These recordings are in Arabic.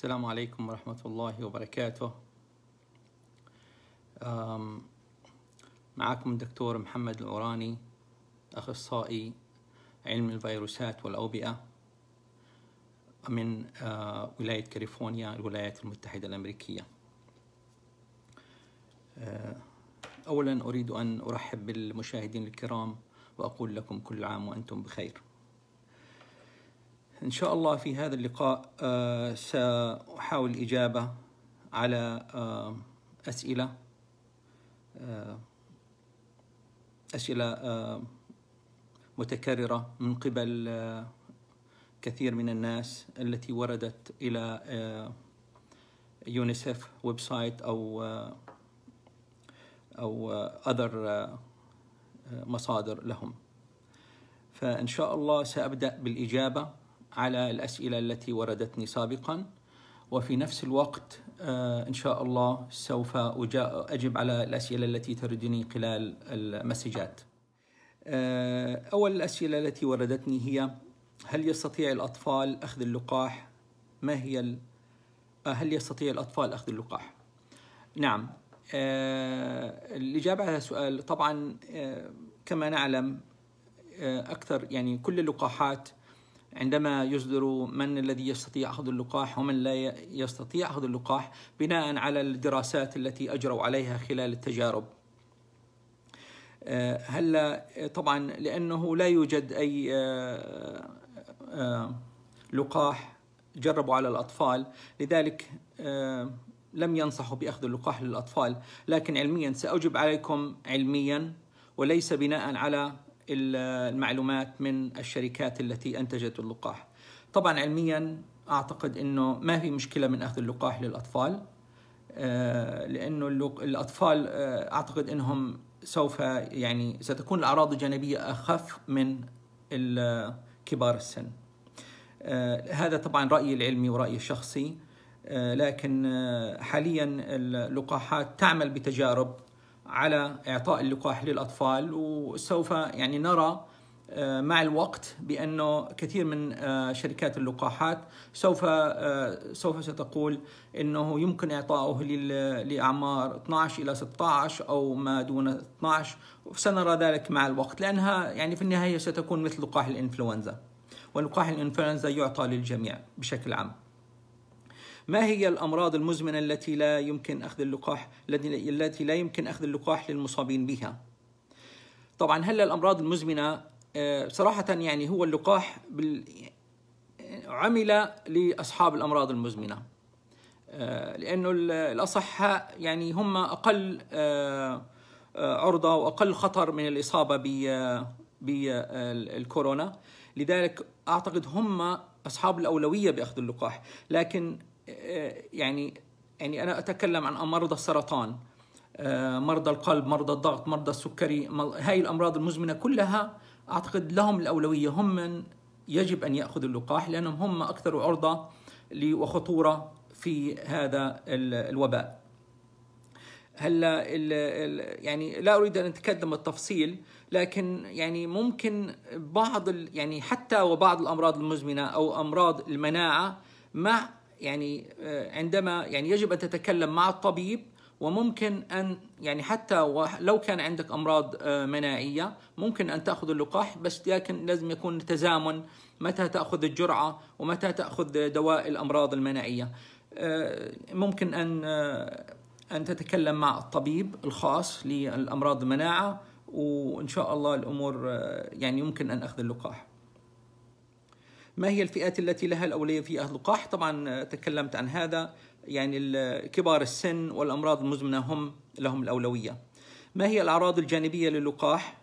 السلام عليكم ورحمة الله وبركاته معكم الدكتور محمد العوراني أخصائي علم الفيروسات والأوبئة من ولاية كاليفورنيا الولايات المتحدة الأمريكية أولا أريد أن أرحب بالمشاهدين الكرام وأقول لكم كل عام وأنتم بخير إن شاء الله في هذا اللقاء آه، سأحاول الإجابة على آه، أسئلة آه، أسئلة متكررة من قبل كثير من الناس التي وردت إلى يونيسف ويب سايت أو أو أذر مصادر لهم فإن شاء الله سأبدأ بالإجابة على الأسئلة التي وردتني سابقا وفي نفس الوقت آه، إن شاء الله سوف أجب على الأسئلة التي تردني خلال المسجات آه، أول الأسئلة التي وردتني هي هل يستطيع الأطفال أخذ اللقاح؟ ما هي ال... آه، هل يستطيع الأطفال أخذ اللقاح؟ نعم الإجابة على السؤال طبعا كما نعلم أكثر يعني كل اللقاحات عندما يصدر من الذي يستطيع أخذ اللقاح ومن لا يستطيع أخذ اللقاح بناء على الدراسات التي أجروا عليها خلال التجارب آه، هلا طبعا لأنه لا يوجد أي آه، آه، لقاح جربوا على الأطفال لذلك لم ينصحوا بأخذ اللقاح للأطفال لكن علميا سأجب عليكم علميا وليس بناء على المعلومات من الشركات التي أنتجت اللقاح طبعا علميا أعتقد أنه ما في مشكلة من أخذ اللقاح للأطفال آه، لأنه الأطفال آه، أعتقد أنهم سوف يعني ستكون الأعراض الجانبية أخف من كبار السن آه، هذا طبعا رأيي العلمي ورأيي الشخصي لكن حاليا اللقاحات تعمل بتجارب على إعطاء اللقاح للأطفال وسوف يعني نرى آه، مع الوقت بانه كثير من آه، شركات اللقاحات سوف آه، سوف ستقول انه يمكن اعطائه لاعمار 12 الى 16 او ما دون 12 وسنرى ذلك مع الوقت لانها يعني في النهايه ستكون مثل لقاح الانفلونزا ولقاح الانفلونزا يعطى للجميع بشكل عام ما هي الأمراض المزمنة التي لا يمكن أخذ اللقاح التي لا يمكن أخذ اللقاح للمصابين بها طبعا هلا الأمراض المزمنة آه، صراحة يعني هو اللقاح بال... عمل لأصحاب الأمراض المزمنة آه، لأنه الأصحاء يعني هم أقل آه، عرضة وأقل خطر من الإصابة بالكورونا لذلك أعتقد هم أصحاب الأولوية بأخذ اللقاح لكن يعني يعني انا اتكلم عن مرضى السرطان آه، مرضى القلب مرضى الضغط مرضى السكري هاي الامراض المزمنه كلها اعتقد لهم الاولويه هم من يجب ان ياخذوا اللقاح لانهم هم اكثر عرضه وخطوره في هذا الوباء هلا يعني لا اريد ان اتكلم بالتفصيل لكن يعني ممكن بعض يعني حتى وبعض الامراض المزمنه او امراض المناعه مع يعني آه، عندما يعني يجب ان تتكلم مع الطبيب وممكن ان يعني حتى لو كان عندك امراض آه، مناعيه ممكن ان تاخذ اللقاح بس لكن لازم يكون تزامن متى تاخذ الجرعه ومتى تاخذ دواء الامراض المناعيه آه، ممكن ان ان تتكلم مع الطبيب الخاص للامراض المناعه وان شاء الله الامور يعني يمكن ان اخذ اللقاح ما هي الفئات التي لها الأولية في أهل اللقاح طبعا آه، تكلمت عن هذا يعني كبار السن والأمراض المزمنة هم لهم الأولوية ما هي الأعراض الجانبية للقاح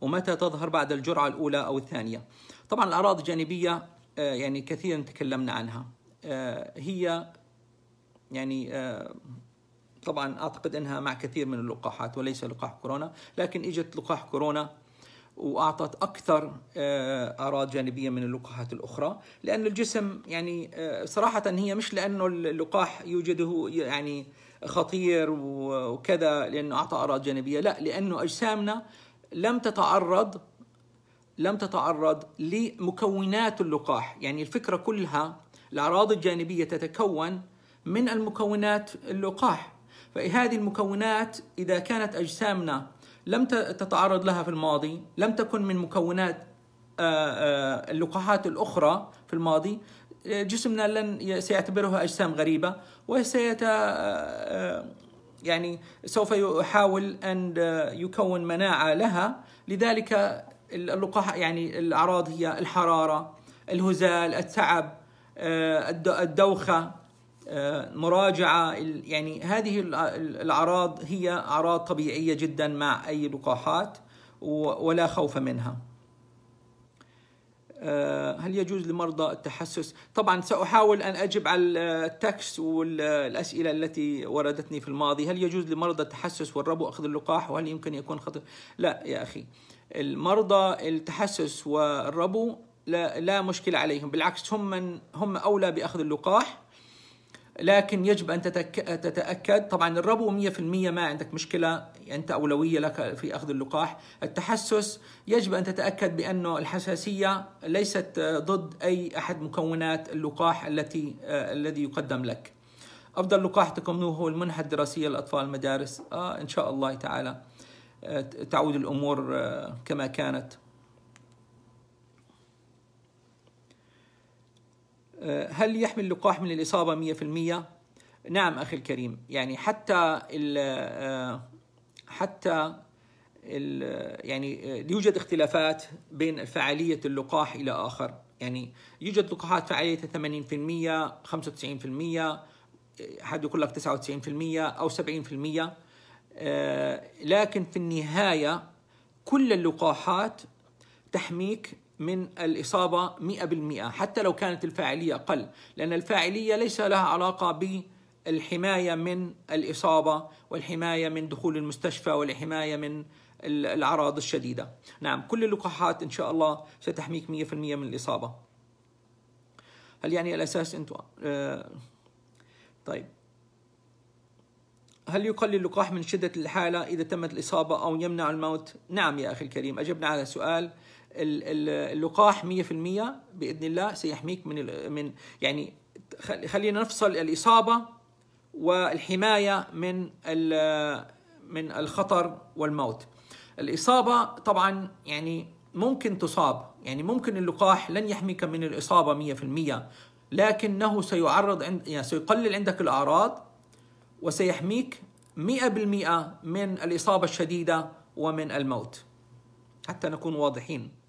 ومتى تظهر بعد الجرعة الأولى أو الثانية طبعا الأعراض الجانبية آه، يعني كثيرا تكلمنا عنها آه، هي يعني طبعا اعتقد انها مع كثير من اللقاحات وليس لقاح كورونا لكن اجت لقاح كورونا واعطت اكثر اعراض آه، جانبيه من اللقاحات الاخرى لان الجسم يعني آه، صراحه هي مش لانه اللقاح يوجده يعني خطير وكذا لانه اعطى اعراض جانبيه لا لانه اجسامنا لم تتعرض لم تتعرض لمكونات اللقاح يعني الفكره كلها الاعراض الجانبيه تتكون من المكونات اللقاح فهذه المكونات اذا كانت اجسامنا لم تتعرض لها في الماضي لم تكن من مكونات آه، آه، اللقاحات الأخرى في الماضي جسمنا لن سيعتبرها أجسام غريبة وسيت آه، يعني سوف يحاول أن يكون مناعة لها لذلك اللقاح يعني الأعراض هي الحرارة الهزال التعب الدوخة مراجعة يعني هذه الأعراض هي أعراض طبيعية جدا مع أي لقاحات ولا خوف منها آه، هل يجوز لمرضى التحسس؟ طبعا سأحاول أن أجب على التكس والأسئلة التي وردتني في الماضي هل يجوز لمرضى التحسس والربو أخذ اللقاح وهل يمكن يكون خطر؟ لا يا أخي المرضى التحسس والربو لا, لا مشكلة عليهم بالعكس هم من هم أولى بأخذ اللقاح لكن يجب أن تتأكد طبعا الربو 100% ما عندك مشكلة أنت أولوية لك في أخذ اللقاح التحسس يجب أن تتأكد بأنه الحساسية ليست ضد أي أحد مكونات اللقاح التي الذي يقدم لك أفضل لقاح تكملوه هو المنحة الدراسية لأطفال المدارس آه إن شاء الله تعالى آه، تعود الأمور آه، كما كانت آه، هل يحمي اللقاح من الإصابة 100%؟ نعم أخي الكريم يعني حتى الـ آه، حتى الـ آه، يعني يوجد اختلافات بين فعالية اللقاح إلى آخر يعني يوجد لقاحات فعاليتها 80% 95% حد يقول لك 99% أو 70% لكن في النهاية كل اللقاحات تحميك من الإصابة 100% حتى لو كانت الفاعلية أقل لأن الفاعلية ليس لها علاقة ب الحماية من الإصابة والحماية من دخول المستشفى والحماية من الأعراض الشديدة نعم كل اللقاحات إن شاء الله ستحميك 100% من الإصابة هل يعني الأساس أنتوا آه طيب هل يقلل اللقاح من شدة الحالة إذا تمت الإصابة أو يمنع الموت؟ نعم يا أخي الكريم أجبنا على سؤال اللقاح 100% باذن الله سيحميك من من يعني خلينا نفصل الاصابه والحمايه من من الخطر والموت. الاصابه طبعا يعني ممكن تصاب يعني ممكن اللقاح لن يحميك من الاصابه 100% لكنه سيعرض عند يعني سيقلل عندك الاعراض وسيحميك 100% من الاصابه الشديده ومن الموت. حتى نكون واضحين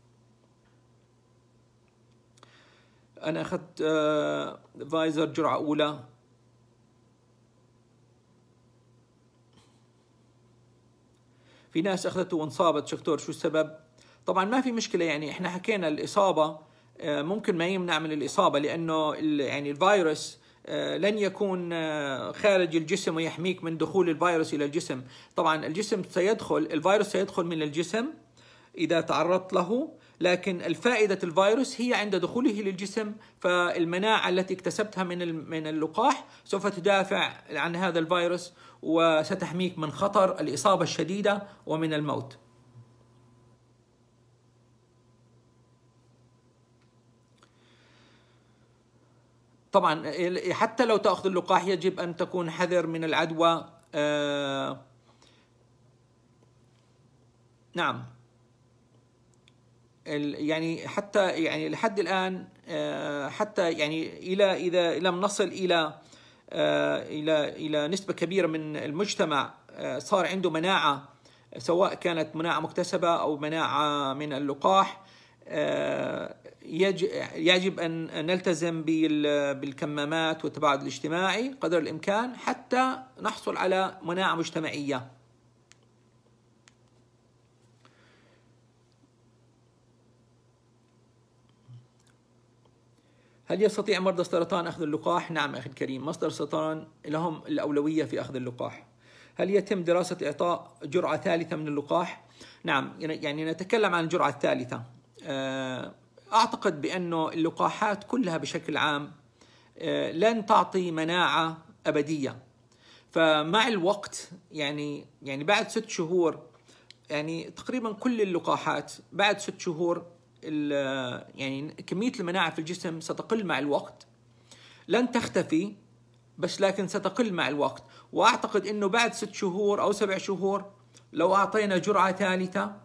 انا اخذت آه، فايزر جرعه اولى في ناس اخذته وانصابت شكتور شو السبب طبعا ما في مشكله يعني احنا حكينا الاصابه آه، ممكن ما يمنع من الاصابه لانه يعني الفيروس آه، لن يكون خارج الجسم ويحميك من دخول الفيروس الى الجسم طبعا الجسم سيدخل الفيروس سيدخل من الجسم إذا تعرضت له لكن الفائدة الفيروس هي عند دخوله للجسم فالمناعة التي اكتسبتها من من اللقاح سوف تدافع عن هذا الفيروس وستحميك من خطر الإصابة الشديدة ومن الموت طبعا حتى لو تأخذ اللقاح يجب أن تكون حذر من العدوى آه نعم يعني حتى يعني لحد الآن آه، حتى يعني إلى إذا لم نصل إلى آه، إلى إلى نسبة كبيرة من المجتمع آه، صار عنده مناعة سواء كانت مناعة مكتسبة أو مناعة من اللقاح يجب أن نلتزم بالكمامات والتباعد الاجتماعي قدر الإمكان حتى نحصل على مناعة مجتمعية هل يستطيع مرضى السرطان أخذ اللقاح؟ نعم أخي الكريم مصدر السرطان لهم الأولوية في أخذ اللقاح هل يتم دراسة إعطاء جرعة ثالثة من اللقاح؟ نعم يعني, يعني نتكلم عن الجرعة الثالثة آه، أعتقد بأنه اللقاحات كلها بشكل عام آه، لن تعطي مناعة أبدية فمع الوقت يعني يعني بعد ست شهور يعني تقريبا كل اللقاحات بعد ست شهور يعني كميه المناعه في الجسم ستقل مع الوقت لن تختفي بس لكن ستقل مع الوقت واعتقد انه بعد ست شهور او سبع شهور لو اعطينا جرعه ثالثه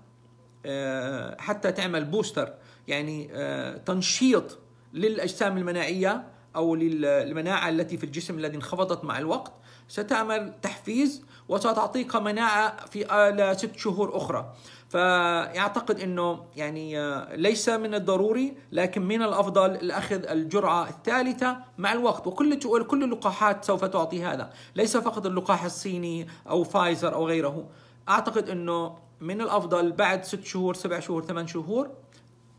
آه، حتى تعمل بوستر يعني آه، تنشيط للاجسام المناعيه او للمناعه التي في الجسم الذي انخفضت مع الوقت ستعمل تحفيز وستعطيك مناعه في ست شهور اخرى فأعتقد أنه يعني آه، ليس من الضروري لكن من الأفضل الأخذ الجرعة الثالثة مع الوقت وكل كل اللقاحات سوف تعطي هذا ليس فقط اللقاح الصيني أو فايزر أو غيره أعتقد أنه من الأفضل بعد ست شهور سبع شهور ثمان شهور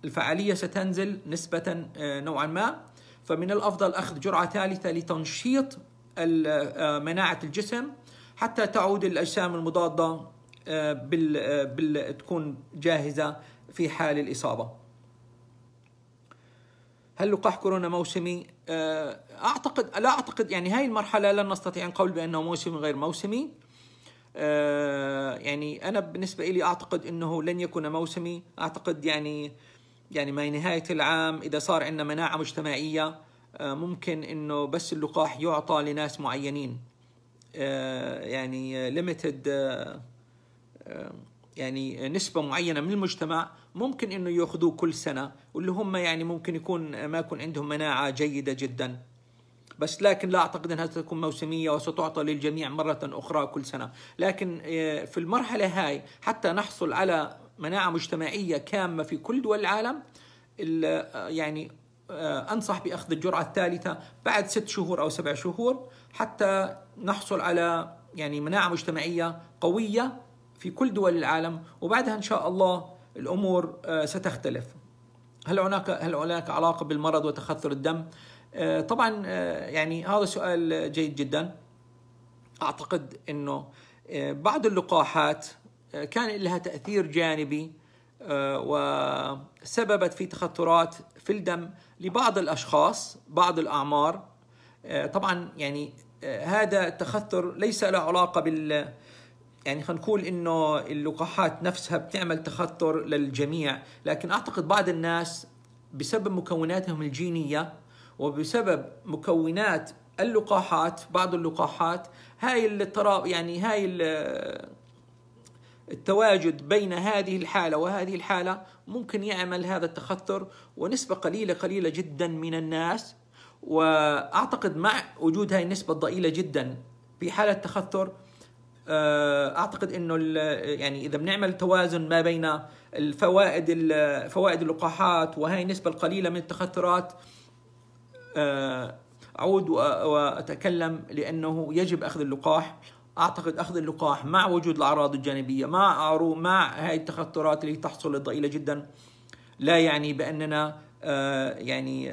الفعالية ستنزل نسبة آه، نوعا ما فمن الأفضل أخذ جرعة ثالثة لتنشيط آه، مناعة الجسم حتى تعود الأجسام المضادة آه، بال آه، بال تكون جاهزه في حال الاصابه. هل لقاح كورونا موسمي؟ آه، اعتقد لا اعتقد يعني هاي المرحله لن نستطيع ان نقول بانه موسمي غير موسمي. يعني انا بالنسبه لي اعتقد انه لن يكون موسمي، اعتقد يعني يعني ما نهايه العام اذا صار عندنا مناعه مجتمعيه ممكن انه بس اللقاح يعطى لناس معينين يعني ليميتد آه، يعني نسبة معينة من المجتمع ممكن انه ياخذوه كل سنة واللي هم يعني ممكن يكون ما يكون عندهم مناعة جيدة جدا بس لكن لا اعتقد انها ستكون موسميه وستعطى للجميع مره اخرى كل سنه، لكن آه، في المرحله هاي حتى نحصل على مناعه مجتمعيه كامه في كل دول العالم آه، يعني انصح باخذ الجرعه الثالثه بعد ست شهور او سبع شهور حتى نحصل على يعني مناعه مجتمعيه قويه في كل دول العالم وبعدها ان شاء الله الامور آه، ستختلف هل هناك هل هناك علاقه بالمرض وتخثر الدم آه، طبعا آه، يعني هذا سؤال جيد جدا اعتقد انه بعض اللقاحات كان لها تاثير جانبي وسببت في تخثرات في الدم لبعض الاشخاص بعض الاعمار طبعا يعني هذا التخثر ليس له علاقه بال يعني خلينا نقول انه اللقاحات نفسها بتعمل تخطر للجميع لكن اعتقد بعض الناس بسبب مكوناتهم الجينيه وبسبب مكونات اللقاحات بعض اللقاحات هاي الاضطراب يعني هاي التواجد بين هذه الحالة وهذه الحالة ممكن يعمل هذا التخطر ونسبة قليلة قليلة جدا من الناس وأعتقد مع وجود هاي النسبة الضئيلة جدا في حالة تخثر آه، اعتقد انه يعني اذا بنعمل توازن ما بين الفوائد فوائد اللقاحات وهي النسبه القليله من التخثرات آه، اعود واتكلم لانه يجب اخذ اللقاح اعتقد اخذ اللقاح مع وجود الاعراض الجانبيه مع مع هاي التخثرات اللي تحصل الضئيله جدا لا يعني باننا آه، يعني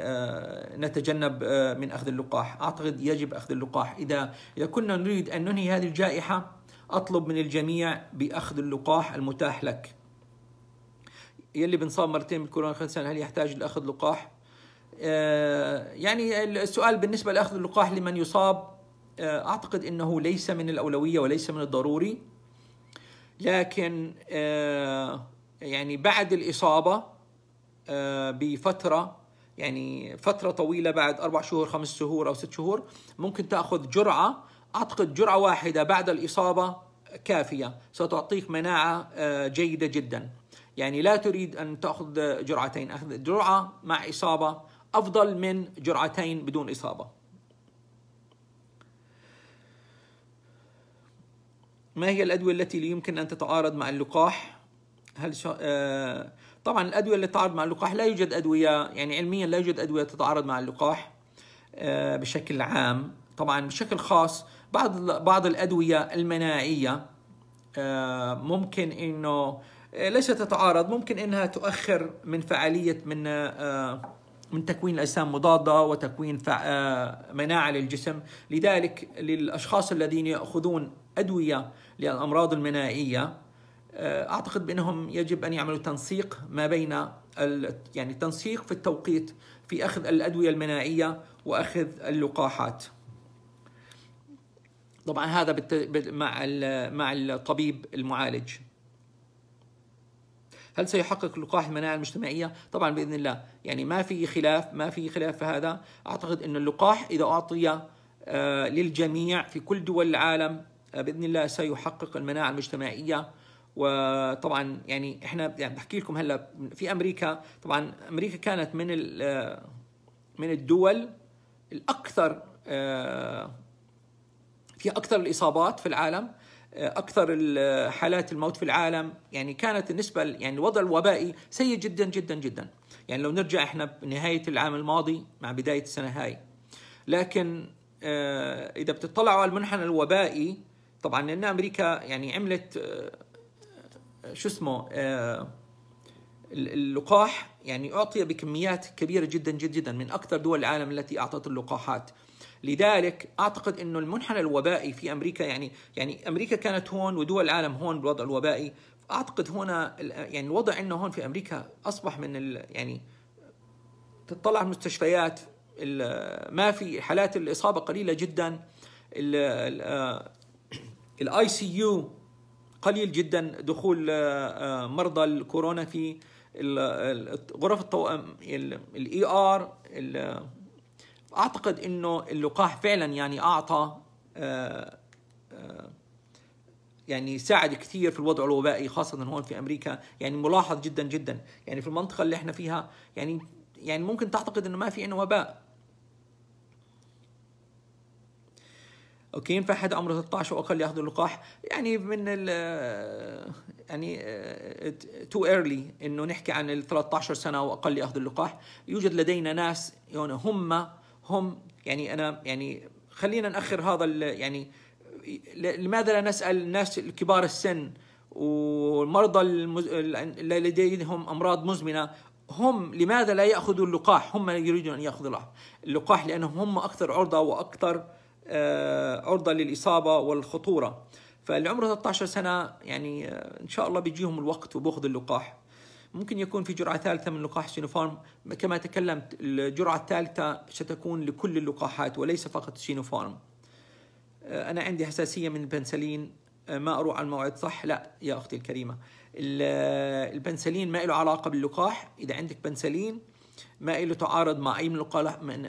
نتجنب من اخذ اللقاح اعتقد يجب اخذ اللقاح اذا اذا كنا نريد ان ننهي هذه الجائحه أطلب من الجميع بأخذ اللقاح المتاح لك يلي بنصاب مرتين بالكورونا خلال سنة هل يحتاج لأخذ لقاح؟ آه يعني السؤال بالنسبة لأخذ اللقاح لمن يصاب آه أعتقد أنه ليس من الأولوية وليس من الضروري لكن آه يعني بعد الإصابة آه، بفترة يعني فترة طويلة بعد أربع شهور خمس شهور أو ست شهور ممكن تأخذ جرعة أعتقد جرعة واحدة بعد الإصابة كافية ستعطيك مناعة آه، جيدة جدا يعني لا تريد أن تأخذ جرعتين أخذ جرعة مع إصابة أفضل من جرعتين بدون إصابة ما هي الأدوية التي يمكن أن تتعارض مع اللقاح؟ هل شا... آه... طبعا الأدوية اللي تتعارض مع اللقاح لا يوجد أدوية يعني علميا لا يوجد أدوية تتعارض مع اللقاح آه بشكل عام طبعا بشكل خاص بعض بعض الادويه المناعيه آه، ممكن انه آه، ليش تتعارض ممكن انها تؤخر من فعاليه من آه، من تكوين الاجسام مضاده وتكوين مناعه للجسم لذلك للاشخاص الذين ياخذون ادويه للامراض المناعيه اعتقد بانهم يجب ان يعملوا تنسيق ما بين يعني تنسيق في التوقيت في اخذ الادويه المناعيه واخذ اللقاحات طبعا هذا بالت... مع ال... مع الطبيب المعالج هل سيحقق اللقاح المناعة المجتمعية؟ طبعا بإذن الله يعني ما في خلاف ما في خلاف في هذا أعتقد أن اللقاح إذا أعطي آه، للجميع في كل دول العالم آه، بإذن الله سيحقق المناعة المجتمعية وطبعا يعني احنا يعني بحكي لكم هلا في امريكا طبعا امريكا كانت من آه، من الدول الاكثر في اكثر الاصابات في العالم اكثر حالات الموت في العالم يعني كانت النسبه يعني الوضع الوبائي سيء جدا جدا جدا يعني لو نرجع احنا بنهايه العام الماضي مع بدايه السنه هاي لكن آه، اذا بتطلعوا على المنحنى الوبائي طبعا لان امريكا يعني عملت آه، آه، شو اسمه اللقاح يعني اعطي بكميات كبيره جدا جدا من اكثر دول العالم التي اعطت اللقاحات لذلك اعتقد انه المنحنى الوبائي في امريكا يعني يعني امريكا كانت هون ودول العالم هون بالوضع الوبائي اعتقد هنا يعني الوضع انه هون في امريكا اصبح من يعني تطلع المستشفيات ما في حالات الاصابه قليله جدا الاي آه، سي يو قليل جدا دخول آه، آه، مرضى الكورونا في غرف الاي ار اعتقد انه اللقاح فعلا يعني اعطى آه، آه، يعني ساعد كثير في الوضع الوبائي خاصة هون في أمريكا يعني ملاحظ جدا جدا يعني في المنطقة اللي احنا فيها يعني يعني ممكن تعتقد انه ما في عندنا وباء اوكي ينفع حد عمره 13 واقل ياخذ اللقاح يعني من ال آه، يعني تو ايرلي انه نحكي عن ال 13 سنه واقل ياخذ اللقاح يوجد لدينا ناس يعني هم هم يعني انا يعني خلينا ناخر هذا يعني لماذا لا نسال الناس الكبار السن والمرضى اللي لديهم امراض مزمنه هم لماذا لا ياخذوا اللقاح هم يريدون ان ياخذوا اللقاح لانهم هم اكثر عرضه واكثر آه، عرضه للاصابه والخطوره فاللي عمره 13 سنه يعني آه، ان شاء الله بيجيهم الوقت وبياخذوا اللقاح ممكن يكون في جرعة ثالثة من لقاح سينوفارم كما تكلمت الجرعة الثالثة ستكون لكل اللقاحات وليس فقط سينوفارم آه، أنا عندي حساسية من البنسلين آه، ما أروح على الموعد صح لا يا أختي الكريمة آه، البنسلين ما له علاقة باللقاح إذا عندك بنسلين ما له تعارض مع أي من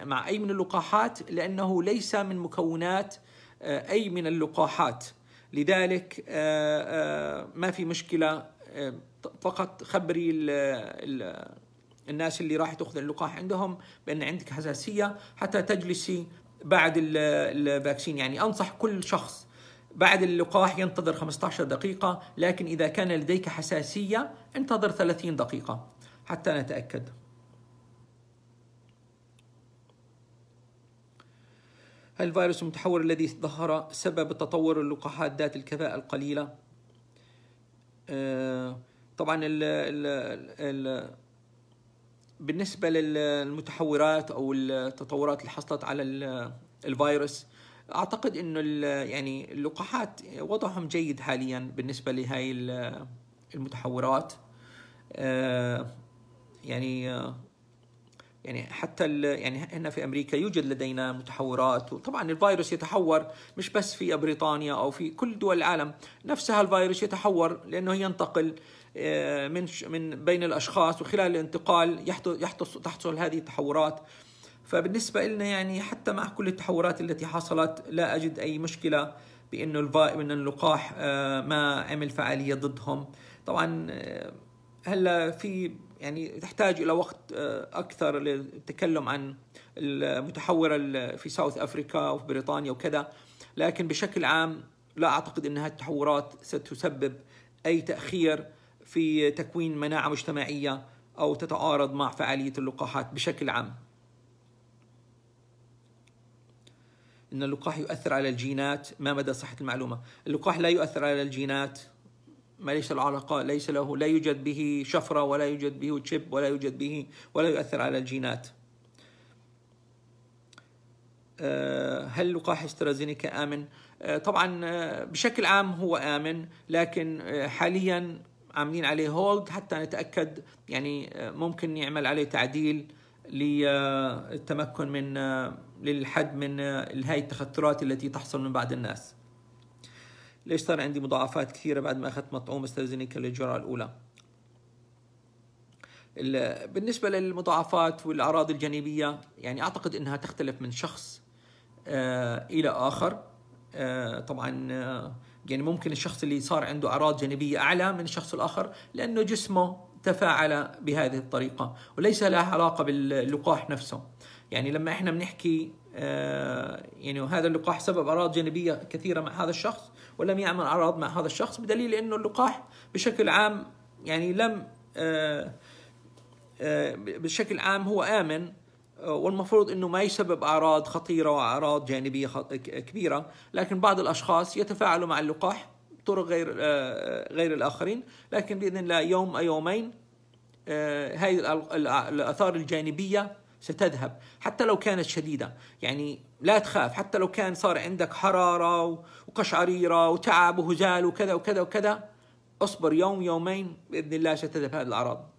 مع أي من اللقاحات لأنه ليس من مكونات أي من اللقاحات لذلك ما في مشكلة فقط خبري الـ الـ الناس اللي راح تاخذ اللقاح عندهم بان عندك حساسيه حتى تجلسي بعد الفاكسين يعني انصح كل شخص بعد اللقاح ينتظر 15 دقيقة لكن إذا كان لديك حساسية انتظر 30 دقيقة حتى نتأكد هل الفيروس المتحور الذي ظهر سبب تطور اللقاحات ذات الكفاءة القليلة آه، طبعا الـ الـ الـ بالنسبة للمتحورات أو التطورات اللي حصلت على الفيروس أعتقد إنه يعني اللقاحات وضعهم جيد حاليا بالنسبة لهاي المتحورات آه، يعني آه، يعني حتى يعني هنا في امريكا يوجد لدينا متحورات وطبعا الفيروس يتحور مش بس في بريطانيا او في كل دول العالم نفسها الفيروس يتحور لانه ينتقل آه، من من بين الاشخاص وخلال الانتقال يحدث تحصل هذه التحورات فبالنسبه لنا يعني حتى مع كل التحورات التي حصلت لا اجد اي مشكله بانه من اللقاح آه، ما عمل فعاليه ضدهم طبعا آه، هلا في يعني تحتاج الى وقت آه، اكثر للتكلم عن المتحوره في ساوث افريكا وفي بريطانيا وكذا لكن بشكل عام لا اعتقد ان هذه التحورات ستسبب اي تاخير في تكوين مناعه مجتمعيه او تتعارض مع فعاليه اللقاحات بشكل عام. ان اللقاح يؤثر على الجينات، ما مدى صحه المعلومه؟ اللقاح لا يؤثر على الجينات ما ليس العلاقة ليس له لا يوجد به شفرة ولا يوجد به تشيب ولا يوجد به ولا يؤثر على الجينات آه، هل لقاح استرازينيكا آمن؟ آه، طبعا آه، بشكل عام هو آمن لكن حاليا عاملين عليه هولد حتى نتأكد يعني ممكن يعمل عليه تعديل للتمكن من للحد من هاي التخثرات التي تحصل من بعض الناس ليش صار عندي مضاعفات كثيرة بعد ما أخذت مطعوم استاذينيكا للجرعة الأولى بالنسبة للمضاعفات والأعراض الجانبية يعني أعتقد أنها تختلف من شخص آه، إلى آخر آه، طبعا آه، يعني ممكن الشخص اللي صار عنده أعراض جانبية أعلى من الشخص الآخر لأنه جسمه تفاعل بهذه الطريقة وليس لها علاقة باللقاح نفسه يعني لما احنا بنحكي آه، يعني هذا اللقاح سبب أعراض جانبية كثيرة مع هذا الشخص ولم يعمل أعراض مع هذا الشخص بدليل أنه اللقاح بشكل عام يعني لم آه، آه، بشكل عام هو آمن والمفروض انه ما يسبب اعراض خطيره واعراض جانبيه كبيره لكن بعض الاشخاص يتفاعلوا مع اللقاح بطرق غير غير الاخرين لكن باذن الله يوم او يومين هذه الاثار الجانبيه ستذهب حتى لو كانت شديدة يعني لا تخاف حتى لو كان صار عندك حرارة وقشعريرة وتعب وهزال وكذا وكذا وكذا اصبر يوم يومين بإذن الله ستذهب هذه الأعراض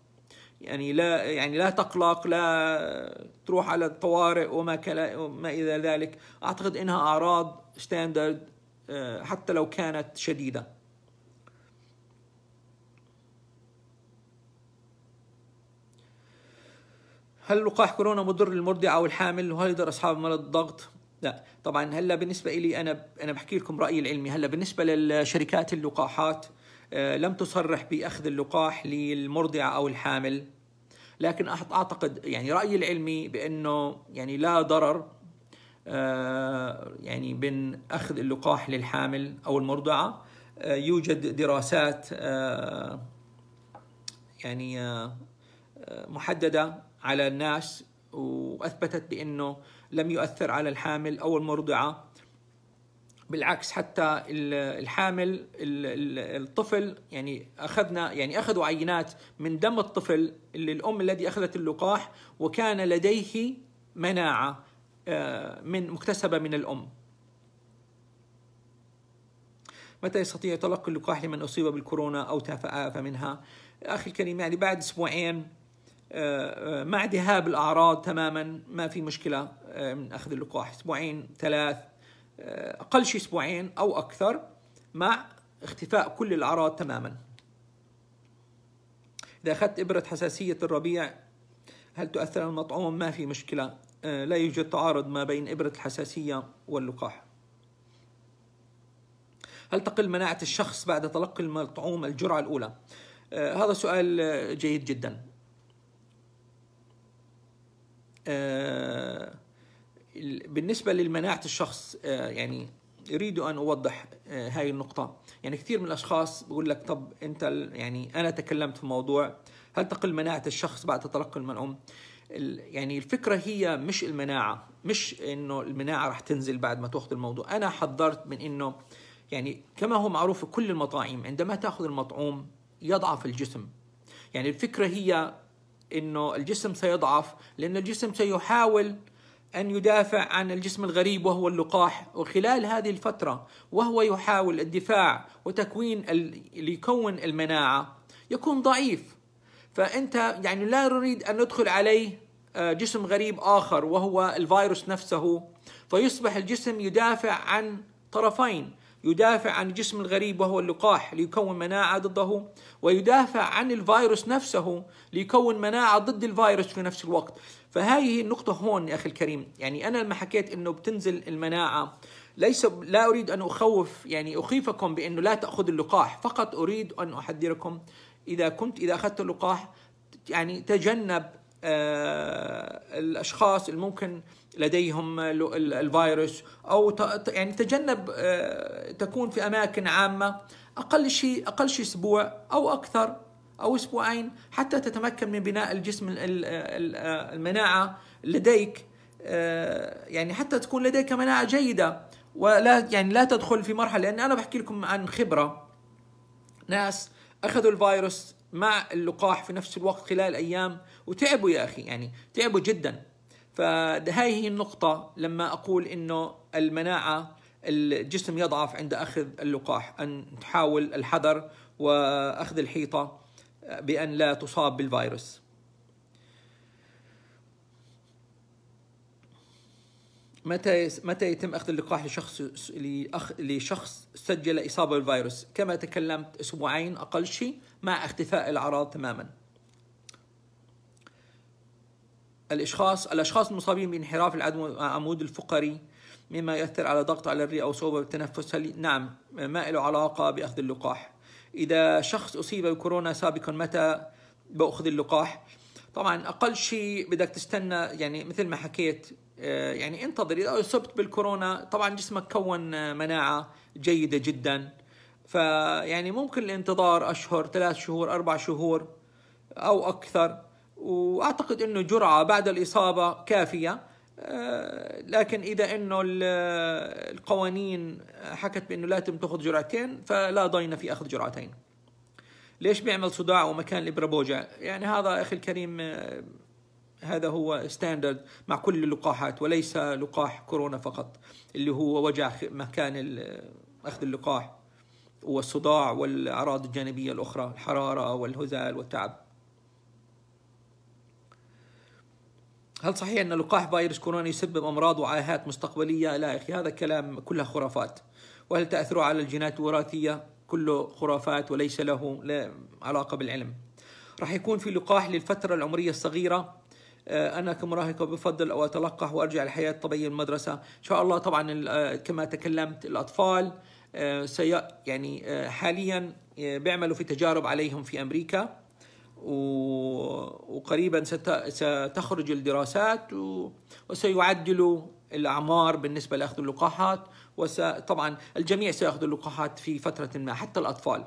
يعني لا يعني لا تقلق لا تروح على الطوارئ وما كلا وما إلى ذلك أعتقد إنها أعراض ستاندرد آه، حتى لو كانت شديده هل لقاح كورونا مضر للمرضع او الحامل وهل يقدر اصحاب مرض الضغط لا طبعا هلا بالنسبه لي انا انا بحكي لكم رايي العلمي هلا بالنسبه للشركات اللقاحات آه، لم تصرح باخذ اللقاح للمرضع او الحامل لكن اعتقد يعني رايي العلمي بانه يعني لا ضرر آه، يعني بين اخذ اللقاح للحامل او المرضعه آه، يوجد دراسات يعني محدده على الناس واثبتت بانه لم يؤثر على الحامل او المرضعه بالعكس حتى الحامل الطفل يعني اخذنا يعني اخذوا عينات من دم الطفل اللي الام الذي اخذت اللقاح وكان لديه مناعه آه، من مكتسبه من الام متى يستطيع تلقي اللقاح لمن اصيب بالكورونا او تافه منها اخي الكريم يعني بعد اسبوعين مع ذهاب الأعراض تماما ما في مشكلة آه، من أخذ اللقاح أسبوعين ثلاث آه، أقل شيء أسبوعين أو أكثر مع اختفاء كل الأعراض تماما إذا أخذت إبرة حساسية الربيع هل تؤثر على المطعوم ما في مشكلة آه، لا يوجد تعارض ما بين إبرة الحساسية واللقاح هل تقل مناعة الشخص بعد تلقي المطعوم الجرعة الأولى هذا سؤال جيد جدا آه، بالنسبة لمناعة الشخص آه، يعني أريد أن أوضح آه، هاي النقطة يعني كثير من الأشخاص بقول لك طب أنت يعني أنا تكلمت في موضوع هل تقل مناعة الشخص بعد تلقي المنعوم يعني الفكرة هي مش المناعة مش إنه المناعة رح تنزل بعد ما تأخذ الموضوع أنا حذرت من إنه يعني كما هو معروف في كل المطاعيم عندما تأخذ المطعوم يضعف الجسم يعني الفكرة هي انه الجسم سيضعف لان الجسم سيحاول أن يدافع عن الجسم الغريب وهو اللقاح وخلال هذه الفترة وهو يحاول الدفاع وتكوين ليكون المناعة يكون ضعيف فأنت يعني لا نريد أن ندخل عليه آه، جسم غريب آخر وهو الفيروس نفسه فيصبح الجسم يدافع عن طرفين يدافع عن الجسم الغريب وهو اللقاح ليكون مناعة ضده ويدافع عن الفيروس نفسه ليكون مناعة ضد الفيروس في نفس الوقت فهذه النقطة هون يا أخي الكريم يعني أنا لما حكيت أنه بتنزل المناعة ليس لا أريد أن أخوف يعني أخيفكم بأنه لا تأخذ اللقاح فقط أريد أن أحذركم إذا كنت إذا أخذت اللقاح يعني تجنب آه الأشخاص الممكن لديهم الفيروس او يعني تجنب آه، تكون في اماكن عامه اقل شيء اقل شيء اسبوع او اكثر او اسبوعين حتى تتمكن من بناء الجسم آه، المناعه لديك آه، يعني حتى تكون لديك مناعه جيده ولا يعني لا تدخل في مرحله لان انا بحكي لكم عن خبره ناس اخذوا الفيروس مع اللقاح في نفس الوقت خلال ايام وتعبوا يا اخي يعني تعبوا جدا فهاي هي النقطة لما أقول إنه المناعة الجسم يضعف عند أخذ اللقاح أن تحاول الحذر وأخذ الحيطة بأن لا تصاب بالفيروس متى متى يتم اخذ اللقاح لشخص لأخ لشخص سجل اصابه بالفيروس كما تكلمت اسبوعين اقل شيء مع اختفاء الاعراض تماما الاشخاص الاشخاص المصابين بانحراف العمود الفقري مما يؤثر على ضغط على الرئه او صعوبه بالتنفس هل نعم ما له علاقه باخذ اللقاح اذا شخص اصيب بكورونا سابقا متى باخذ اللقاح طبعا اقل شيء بدك تستنى يعني مثل ما حكيت آه، يعني انتظر اذا اصبت بالكورونا طبعا جسمك كون مناعه جيده جدا فيعني ممكن الانتظار اشهر ثلاث شهور اربع شهور او اكثر واعتقد انه جرعه بعد الاصابه كافيه آه، لكن اذا انه القوانين حكت بانه لا تم تاخذ جرعتين فلا ضين في اخذ جرعتين ليش بيعمل صداع ومكان الابره بوجع يعني هذا اخي الكريم آه، هذا هو ستاندرد مع كل اللقاحات وليس لقاح كورونا فقط اللي هو وجع مكان اخذ اللقاح والصداع والاعراض الجانبيه الاخرى الحراره والهزال والتعب هل صحيح أن لقاح فيروس كورونا يسبب أمراض وعاهات مستقبلية لا اخي هذا كلام كلها خرافات وهل تأثر على الجينات الوراثية كله خرافات وليس له علاقة بالعلم راح يكون في لقاح للفترة العمرية الصغيرة آه، أنا كمراهق بفضل أو أتلقح وأرجع للحياة الطبيعية المدرسة إن شاء الله طبعا آه، كما تكلمت الأطفال آه، سي يعني حاليا بيعملوا في تجارب عليهم في أمريكا وقريبا ستخرج الدراسات وسيعدل الأعمار بالنسبة لأخذ اللقاحات وطبعا الجميع سيأخذ اللقاحات في فترة ما حتى الأطفال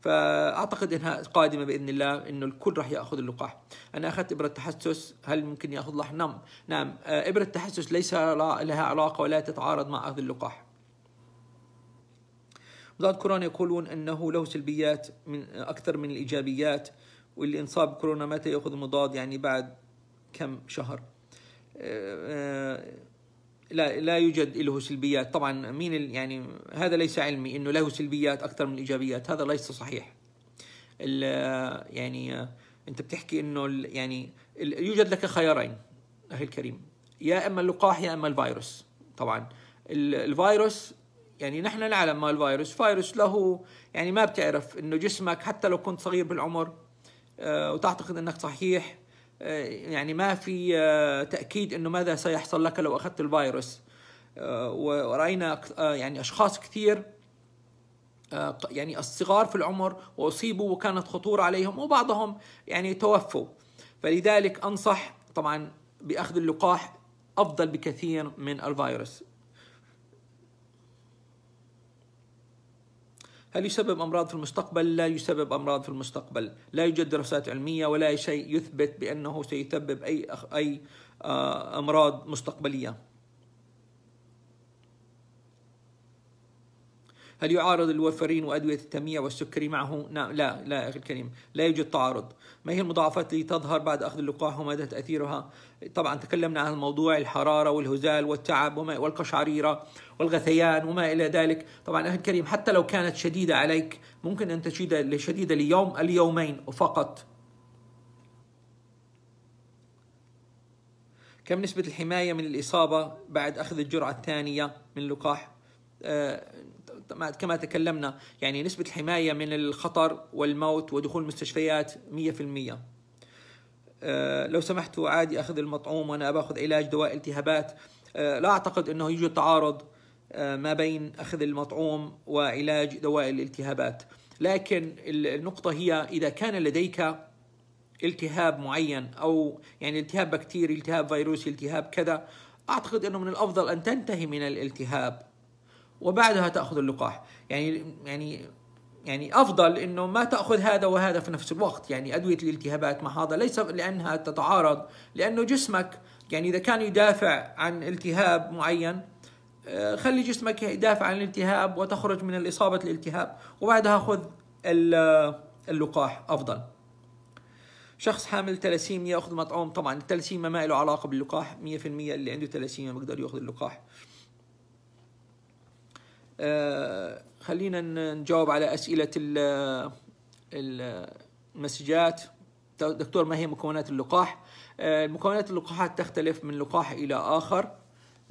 فأعتقد أنها قادمة بإذن الله أنه الكل راح يأخذ اللقاح أنا أخذت إبرة تحسس هل ممكن يأخذ لقاح نعم نعم آه، إبرة تحسس ليس لها علاقة ولا تتعارض مع أخذ اللقاح مضاد كورونا يقولون أنه له سلبيات من أكثر من الإيجابيات واللي انصاب كورونا متى ياخذ مضاد يعني بعد كم شهر آه، آه، لا لا يوجد له سلبيات طبعا مين يعني هذا ليس علمي انه له سلبيات اكثر من ايجابيات هذا ليس صحيح آه، يعني انت بتحكي انه يعني يوجد لك خيارين اخي الكريم يا اما اللقاح يا اما الفيروس طبعا الفيروس يعني نحن نعلم ما الفيروس فيروس له يعني ما بتعرف انه جسمك حتى لو كنت صغير بالعمر آه، وتعتقد انك صحيح آه، يعني ما في آه، تاكيد انه ماذا سيحصل لك لو اخذت الفيروس وراينا يعني اشخاص كثير يعني الصغار في العمر واصيبوا وكانت خطوره عليهم وبعضهم يعني توفوا فلذلك انصح طبعا باخذ اللقاح افضل بكثير من الفيروس هل يسبب أمراض في المستقبل؟ لا يسبب أمراض في المستقبل لا يوجد دراسات علمية ولا شيء يثبت بأنه سيسبب أي, أي آه، أمراض مستقبلية هل يعارض الورفرين وأدوية التمية والسكري معه؟ نعم، لا لا, لا أخي الكريم لا يوجد تعارض ما هي المضاعفات التي تظهر بعد أخذ اللقاح ومدى تأثيرها؟ طبعا تكلمنا عن الموضوع الحرارة والهزال والتعب والقشعريرة والغثيان وما إلى ذلك طبعا أخي الكريم حتى لو كانت شديدة عليك ممكن أن تشيد شديدة ليوم اليومين فقط كم نسبة الحماية من الإصابة بعد أخذ الجرعة الثانية من لقاح آه، كما تكلمنا يعني نسبة الحماية من الخطر والموت ودخول المستشفيات 100% آه، لو سمحتوا عادي أخذ المطعوم وأنا باخذ علاج دواء التهابات آه، لا أعتقد أنه يوجد تعارض آه، ما بين أخذ المطعوم وعلاج دواء الالتهابات لكن النقطة هي إذا كان لديك التهاب معين أو يعني التهاب بكتيري التهاب فيروسي التهاب كذا أعتقد أنه من الأفضل أن تنتهي من الالتهاب وبعدها تأخذ اللقاح يعني يعني يعني افضل انه ما تاخذ هذا وهذا في نفس الوقت يعني ادويه الالتهابات مع هذا ليس لانها تتعارض لانه جسمك يعني اذا كان يدافع عن التهاب معين آه، خلي جسمك يدافع عن الالتهاب وتخرج من الإصابة الالتهاب وبعدها خذ آه، اللقاح أفضل شخص حامل تلاسيميا ياخذ مطعوم طبعا التلاسيميا ما له علاقه باللقاح 100% اللي عنده ما بيقدر ياخذ اللقاح آه، خلينا نجاوب على اسئله المسجات دكتور ما هي مكونات اللقاح مكونات اللقاحات تختلف من لقاح الى اخر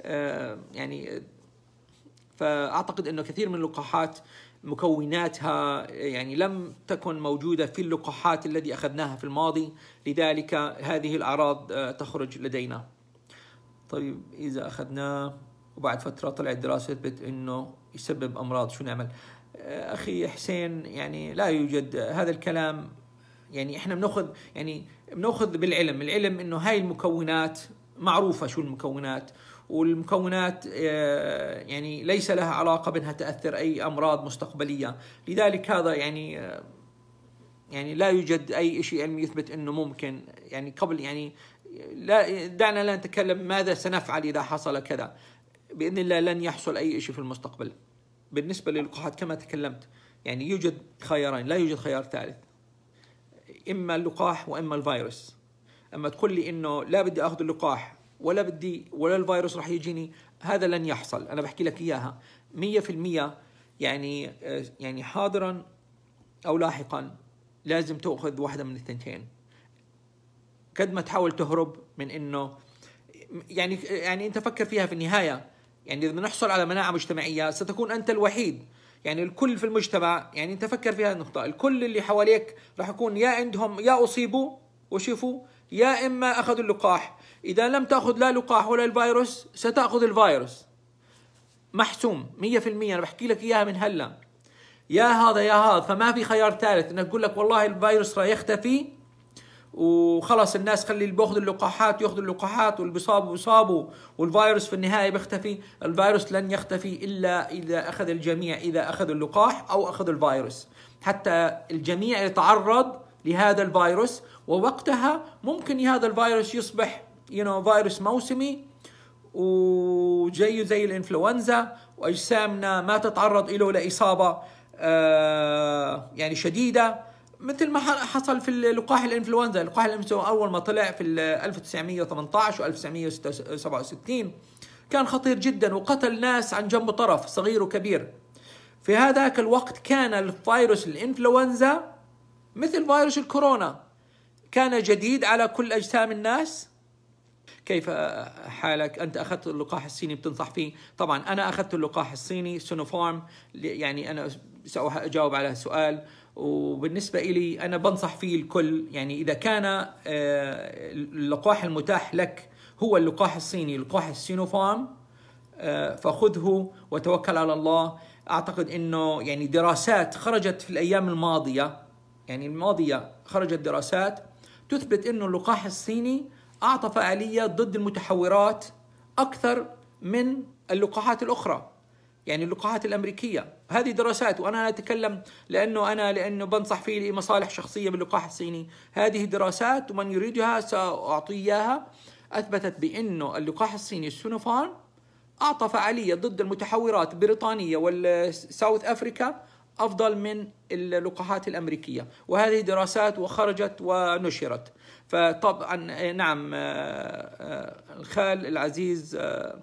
آه، يعني فاعتقد انه كثير من اللقاحات مكوناتها يعني لم تكن موجوده في اللقاحات التي اخذناها في الماضي لذلك هذه الاعراض آه، تخرج لدينا طيب اذا اخذناه وبعد فتره طلعت دراسه اثبت انه يسبب امراض شو نعمل آه، اخي حسين يعني لا يوجد هذا الكلام يعني احنا بناخذ يعني بناخذ بالعلم العلم انه هاي المكونات معروفه شو المكونات والمكونات آه، يعني ليس لها علاقة بأنها تأثر أي أمراض مستقبلية لذلك هذا يعني آه، يعني لا يوجد أي شيء علمي يثبت أنه ممكن يعني قبل يعني لا دعنا لا نتكلم ماذا سنفعل إذا حصل كذا بإذن الله لن يحصل أي شيء في المستقبل بالنسبة للقاحات كما تكلمت يعني يوجد خيارين لا يوجد خيار ثالث إما اللقاح وإما الفيروس أما تقول لي إنه لا بدي أخذ اللقاح ولا بدي ولا الفيروس رح يجيني هذا لن يحصل انا بحكي لك اياها 100% يعني آه، يعني حاضرا او لاحقا لازم تاخذ واحده من الثنتين قد ما تحاول تهرب من انه يعني يعني انت فكر فيها في النهايه يعني اذا نحصل على مناعه مجتمعيه ستكون انت الوحيد يعني الكل في المجتمع يعني انت فكر في هذه النقطه الكل اللي حواليك راح يكون يا عندهم يا اصيبوا وشفوا يا اما اخذوا اللقاح إذا لم تأخذ لا لقاح ولا الفيروس ستأخذ الفيروس محسوم 100% أنا بحكي لك إياها من هلا يا هذا يا هذا فما في خيار ثالث انك تقول لك والله الفيروس راح يختفي وخلص الناس خلي اللي بياخذوا اللقاحات ياخذوا اللقاحات واللي بيصابوا بيصابوا والفيروس في النهايه بيختفي، الفيروس لن يختفي الا اذا اخذ الجميع اذا اخذوا اللقاح او اخذوا الفيروس، حتى الجميع يتعرض لهذا الفيروس ووقتها ممكن هذا الفيروس يصبح يو you نو know, فيروس موسمي وجيه زي الانفلونزا واجسامنا ما تتعرض له لاصابه آه، يعني شديده مثل ما حصل في لقاح الانفلونزا، لقاح الانفلونزا اول ما طلع في 1918 و 1967 كان خطير جدا وقتل ناس عن جنب طرف صغير وكبير. في هذاك الوقت كان الفيروس الانفلونزا مثل فيروس الكورونا كان جديد على كل اجسام الناس كيف حالك أنت أخذت اللقاح الصيني بتنصح فيه طبعا أنا أخذت اللقاح الصيني سينوفارم يعني أنا سأجاوب على السؤال وبالنسبة إلي أنا بنصح فيه الكل يعني إذا كان آه، اللقاح المتاح لك هو اللقاح الصيني لقاح السينوفارم آه، فخذه وتوكل على الله اعتقد انه يعني دراسات خرجت في الايام الماضيه يعني الماضيه خرجت دراسات تثبت انه اللقاح الصيني أعطى فعالية ضد المتحورات أكثر من اللقاحات الأخرى يعني اللقاحات الأمريكية هذه دراسات وأنا أتكلم لأنه أنا لأنه بنصح فيه لمصالح شخصية باللقاح الصيني هذه دراسات ومن يريدها سأعطيها إياها أثبتت بأنه اللقاح الصيني السونوفان أعطى فعالية ضد المتحورات البريطانية والساوث أفريكا أفضل من اللقاحات الأمريكية وهذه دراسات وخرجت ونشرت فطبعا إيه، نعم آه، آه، الخال العزيز آه،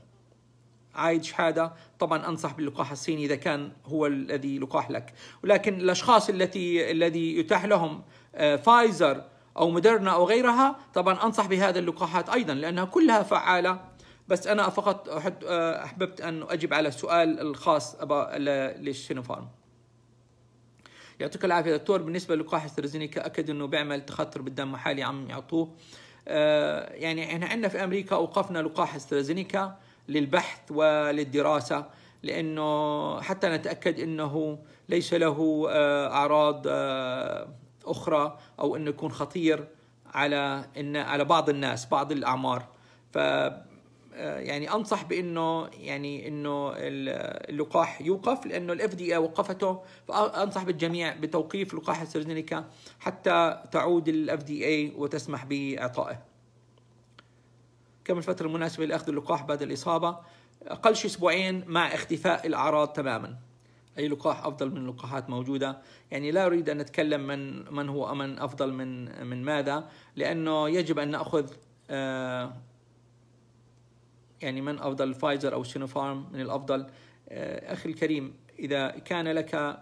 عايد شحاده طبعا انصح باللقاح الصيني اذا كان هو الذي لقاح لك ولكن الاشخاص التي الذي يتاح لهم فايزر او مدرنا او غيرها طبعا انصح بهذا اللقاحات ايضا لانها كلها فعاله بس انا فقط احببت ان اجب على السؤال الخاص للشينوفارم يعطيك العافيه دكتور بالنسبه للقاح استرازينيكا اكد انه بيعمل تخثر بالدم حالي عم يعطوه آه يعني احنا عندنا في امريكا اوقفنا لقاح استرازينيكا للبحث وللدراسه لانه حتى نتاكد انه ليس له آه اعراض آه اخرى او انه يكون خطير على إن على بعض الناس بعض الاعمار ف يعني انصح بانه يعني انه اللقاح يوقف لانه الاف دي اي وقفته فانصح بالجميع بتوقيف لقاح السيرجينيكا حتى تعود الاف دي اي وتسمح باعطائه. كم الفتره المناسبه لاخذ اللقاح بعد الاصابه؟ اقل شيء اسبوعين مع اختفاء الاعراض تماما. اي لقاح افضل من اللقاحات موجوده يعني لا اريد ان اتكلم من من هو امن افضل من من ماذا لانه يجب ان ناخذ آه، يعني من أفضل فايزر أو سينوفارم من الأفضل آه، أخي الكريم إذا كان لك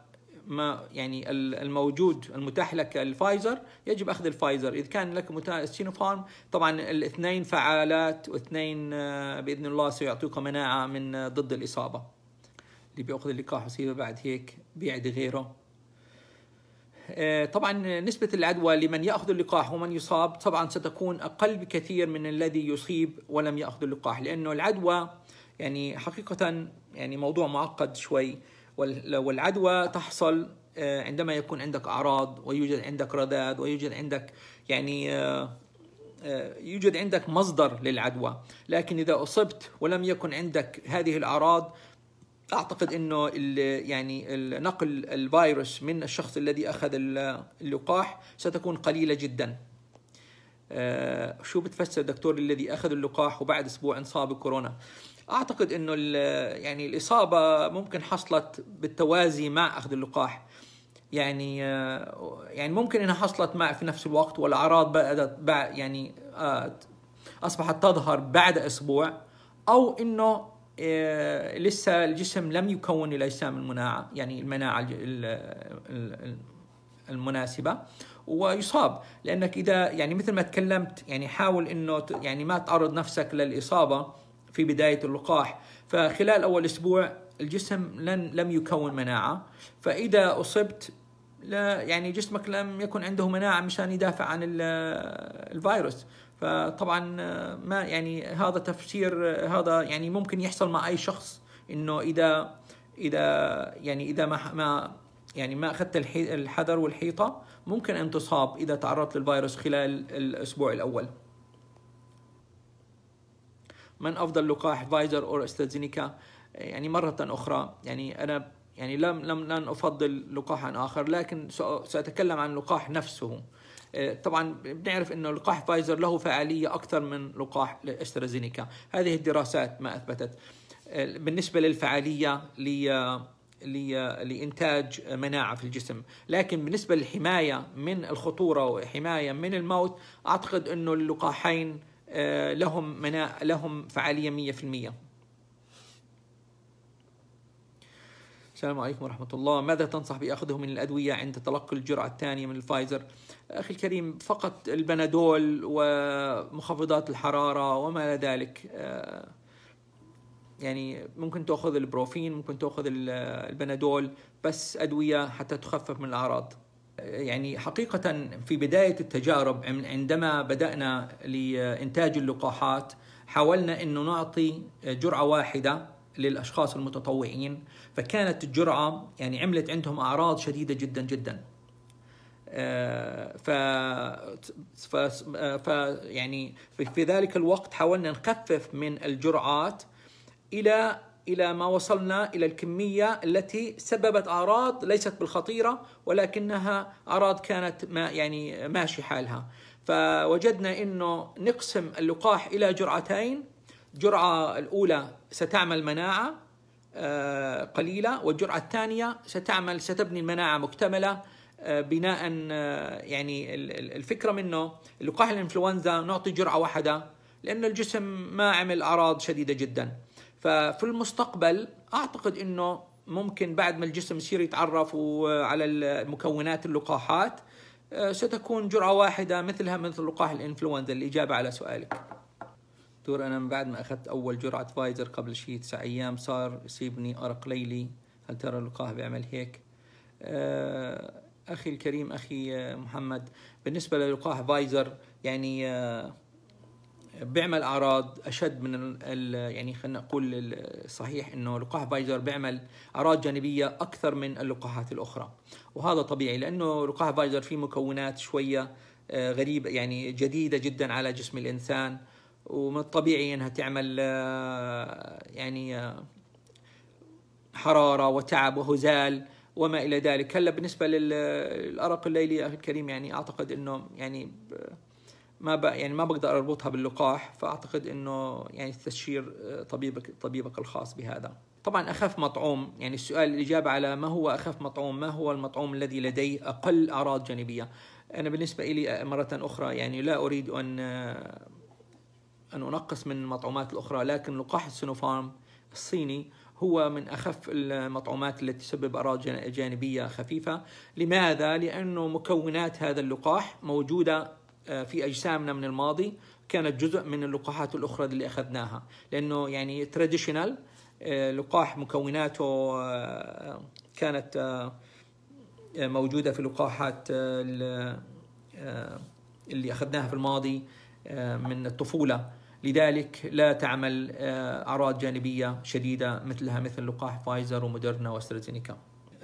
ما يعني الموجود المتاح لك الفايزر يجب اخذ الفايزر اذا كان لك متاح السينوفارم طبعا الاثنين فعالات واثنين آه، باذن الله سيعطوك مناعه من ضد الاصابه اللي بياخذ اللقاح وسيبه بعد هيك بيعدي غيره آه، طبعا نسبة العدوى لمن يأخذ اللقاح ومن يصاب طبعا ستكون أقل بكثير من الذي يصيب ولم يأخذ اللقاح لأنه العدوى يعني حقيقة يعني موضوع معقد شوي والعدوى تحصل آه، عندما يكون عندك أعراض ويوجد عندك رذاذ ويوجد عندك يعني آه، يوجد عندك مصدر للعدوى لكن إذا أصبت ولم يكن عندك هذه الأعراض اعتقد انه ال يعني نقل الفيروس من الشخص الذي اخذ اللقاح ستكون قليله جدا آه شو بتفسر دكتور الذي اخذ اللقاح وبعد اسبوع انصاب بكورونا اعتقد انه يعني الاصابه ممكن حصلت بالتوازي مع اخذ اللقاح يعني آه يعني ممكن انها حصلت مع في نفس الوقت والاعراض بدات يعني آه اصبحت تظهر بعد اسبوع او انه آه، لسه الجسم لم يكون الاجسام المناعه يعني المناعه المناسبه ويصاب لانك اذا يعني مثل ما تكلمت يعني حاول انه يعني ما تعرض نفسك للاصابه في بدايه اللقاح فخلال اول اسبوع الجسم لن لم يكون مناعه فاذا اصبت لا يعني جسمك لم يكن عنده مناعه مشان يدافع عن الفيروس فطبعا ما يعني هذا تفسير هذا يعني ممكن يحصل مع اي شخص انه اذا اذا يعني اذا ما ما يعني ما اخذت الحذر والحيطه ممكن ان تصاب اذا تعرضت للفيروس خلال الاسبوع الاول. من افضل لقاح فايزر او استرازينيكا؟ يعني مره اخرى يعني انا يعني لم لم لن افضل لقاحا اخر لكن ساتكلم عن اللقاح نفسه آه، طبعا بنعرف انه لقاح فايزر له فعاليه اكثر من لقاح استرازينيكا هذه الدراسات ما اثبتت آه، بالنسبه للفعاليه لإنتاج مناعة في الجسم لكن بالنسبة للحماية من الخطورة وحماية من الموت أعتقد أنه اللقاحين آه، لهم مناعة لهم فعالية 100% السلام عليكم ورحمة الله ماذا تنصح بأخذه من الأدوية عند تلقي الجرعة الثانية من الفايزر؟ أخي الكريم فقط البنادول ومخفضات الحرارة وما إلى ذلك آه، يعني ممكن تأخذ البروفين ممكن تأخذ البنادول بس أدوية حتى تخفف من الأعراض يعني حقيقة في بداية التجارب عندما بدأنا لإنتاج اللقاحات حاولنا أنه نعطي جرعة واحدة للأشخاص المتطوعين فكانت الجرعة يعني عملت عندهم أعراض شديدة جدا جدا آه، ف... ف... ف يعني في ذلك الوقت حاولنا نخفف من الجرعات الى الى ما وصلنا الى الكميه التي سببت اعراض ليست بالخطيره ولكنها اعراض كانت ما يعني ماشي حالها فوجدنا انه نقسم اللقاح الى جرعتين الجرعه الاولى ستعمل مناعه آه، قليله والجرعه الثانيه ستعمل ستبني المناعه مكتمله آه، بناء آه، يعني الفكره منه لقاح الانفلونزا نعطي جرعه واحده لانه الجسم ما عمل اعراض شديده جدا ففي المستقبل اعتقد انه ممكن بعد ما الجسم يصير يتعرف على مكونات اللقاحات آه، ستكون جرعه واحده مثلها مثل لقاح الانفلونزا الاجابه على سؤالك دكتور انا من بعد ما اخذت اول جرعه فايزر قبل شيء تسع ايام صار يصيبني ارق ليلي هل ترى اللقاح بيعمل هيك أه اخي الكريم اخي آه، محمد بالنسبه للقاح فايزر يعني آه، بيعمل اعراض اشد من ال يعني خلينا نقول الصحيح انه لقاح فايزر بيعمل اعراض جانبيه اكثر من اللقاحات الاخرى وهذا طبيعي لانه لقاح فايزر فيه مكونات شويه آه، غريبه يعني جديده جدا على جسم الانسان ومن الطبيعي انها تعمل يعني حراره وتعب وهزال وما الى ذلك هلا بالنسبه للارق الليلي اخي الكريم يعني اعتقد انه يعني ما يعني ما بقدر اربطها باللقاح فاعتقد انه يعني تستشير طبيبك طبيبك الخاص بهذا طبعا اخف مطعوم يعني السؤال الاجابه على ما هو اخف مطعوم ما هو المطعوم الذي لديه اقل اعراض جانبيه انا بالنسبه لي مره اخرى يعني لا اريد ان ان انقص من المطعومات الاخرى لكن لقاح السينوفارم الصيني هو من أخف المطعومات التي تسبب أعراض جانبية خفيفة لماذا؟ لأنه مكونات هذا اللقاح موجودة آه، في أجسامنا من الماضي كانت جزء من اللقاحات الأخرى اللي أخذناها لأنه يعني تراديشنال آه، لقاح مكوناته آه، كانت موجودة في لقاحات اللي أخذناها في الماضي من الطفولة لذلك لا تعمل آه، أعراض جانبية شديدة مثلها مثل لقاح فايزر وموديرنا واسترازينيكا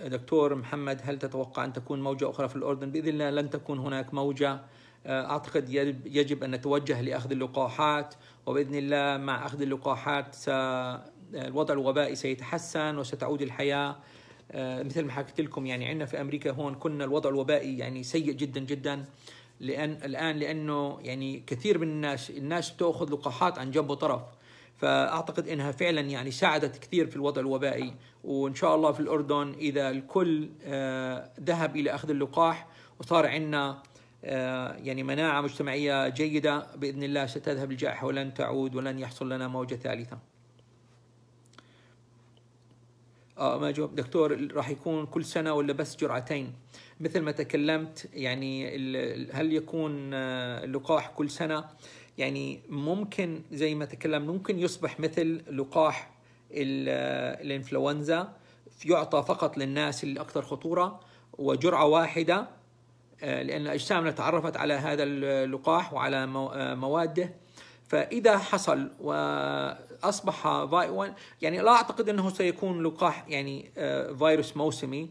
دكتور محمد هل تتوقع أن تكون موجة أخرى في الأردن؟ بإذن الله لن تكون هناك موجة آه، أعتقد يجب أن نتوجه لأخذ اللقاحات وبإذن الله مع أخذ اللقاحات آه، الوضع الوبائي سيتحسن وستعود الحياة مثل ما حكيت لكم يعني عندنا في أمريكا هون كنا الوضع الوبائي يعني سيء جدا جدا لان الان لانه يعني كثير من الناس الناس تاخذ لقاحات عن جنب وطرف فاعتقد انها فعلا يعني ساعدت كثير في الوضع الوبائي وان شاء الله في الاردن اذا الكل آه، ذهب الى اخذ اللقاح وصار عندنا آه، يعني مناعه مجتمعيه جيده باذن الله ستذهب الجائحه ولن تعود ولن يحصل لنا موجه ثالثه. اه ما جاوب دكتور راح يكون كل سنه ولا بس جرعتين؟ مثل ما تكلمت يعني هل يكون آه، لقاح كل سنه يعني ممكن زي ما تكلمنا ممكن يصبح مثل لقاح آه، الانفلونزا يعطى فقط للناس الاكثر خطوره وجرعه واحده آه، لان اجسامنا تعرفت على هذا اللقاح وعلى مواده فاذا حصل واصبح يعني لا اعتقد انه سيكون لقاح يعني فيروس موسمي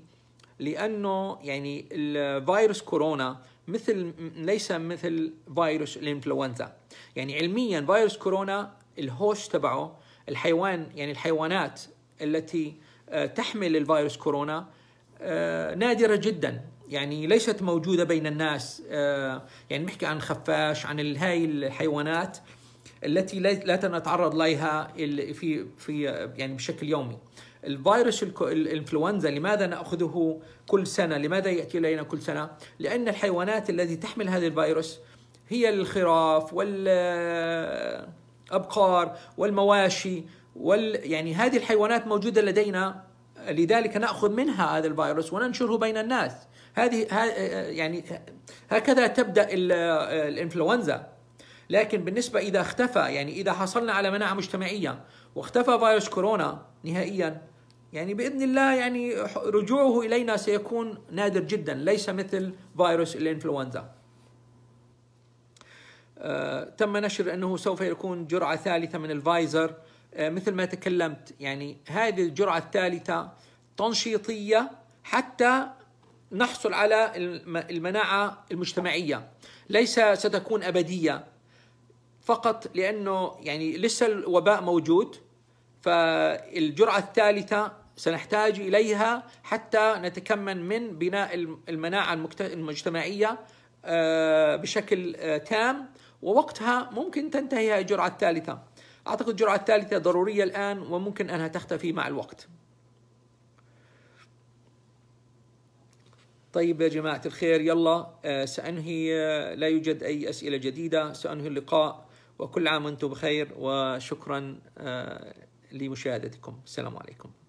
لانه يعني الفيروس كورونا مثل ليس مثل فيروس الانفلونزا يعني علميا فيروس كورونا الهوش تبعه الحيوان يعني الحيوانات التي آه، تحمل الفيروس كورونا آه، نادره جدا يعني ليست موجوده بين الناس آه، يعني نحكي عن خفاش عن هاي الحيوانات التي لا نتعرض لها في في يعني بشكل يومي الفيروس الانفلونزا لماذا ناخذه كل سنه؟ لماذا ياتي الينا كل سنه؟ لان الحيوانات التي تحمل هذا الفيروس هي الخراف والابقار والمواشي وال يعني هذه الحيوانات موجوده لدينا لذلك ناخذ منها هذا الفيروس وننشره بين الناس هذه يعني هكذا تبدا الانفلونزا لكن بالنسبه اذا اختفى يعني اذا حصلنا على مناعه مجتمعيه واختفى فيروس كورونا نهائيا يعني باذن الله يعني رجوعه الينا سيكون نادر جدا ليس مثل فيروس الانفلونزا. آه تم نشر انه سوف يكون جرعه ثالثه من الفايزر آه مثل ما تكلمت يعني هذه الجرعه الثالثه تنشيطيه حتى نحصل على المناعه المجتمعيه ليس ستكون ابديه فقط لانه يعني لسه الوباء موجود فالجرعه الثالثه سنحتاج اليها حتى نتكمن من بناء المناعه المجتمعيه آه، بشكل آه، تام ووقتها ممكن تنتهي الجرعه الثالثه. اعتقد الجرعه الثالثه ضروريه الان وممكن انها تختفي مع الوقت. طيب يا جماعه الخير يلا آه، سانهي لا يوجد اي اسئله جديده سانهي اللقاء وكل عام وانتم بخير وشكرا لمشاهدتكم السلام عليكم